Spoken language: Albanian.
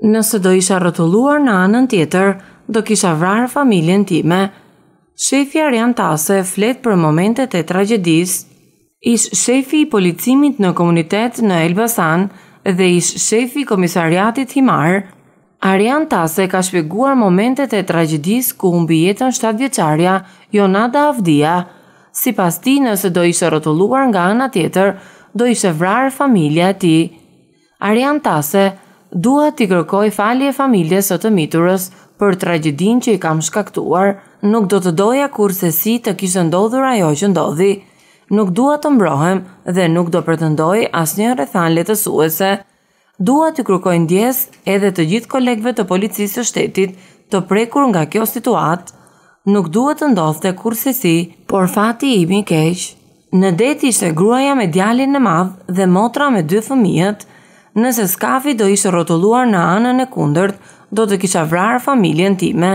nëse do isha rëtulluar në anën tjetër, do kisha vrarë familjen time. Shefi Arjan Tase flet për momentet e tragedis. Ish shefi i policimit në komunitet në Elbasan dhe ish shefi komisariatit Himar. Arjan Tase ka shpeguar momentet e tragedis ku umbi jetën 7 vjeqarja, Jonada Avdia. Si pas ti nëse do ishe rotulluar nga ana tjetër, do ishe vrarë familja ti. Arjan Tase, dua t'i kërkoj falje familjes o të miturës për tragedin që i kam shkaktuar, nuk do të doja kur se si të kishë ndodhur ajo që ndodhi. Nuk dua të mbrohem dhe nuk do pretendoj as një rethanle të suese. Dua t'i kërkoj ndjes edhe të gjithë kolegve të policisë të shtetit të prekur nga kjo situatë, nuk duhet të ndodhte kur se si, por fati i mi keqë. Në deti ishte gruaja me djalin në madhë dhe motra me dy fëmijët, nëse skafi do ishte rrotulluar në anën e kundërt do të kisha vrarë familjen time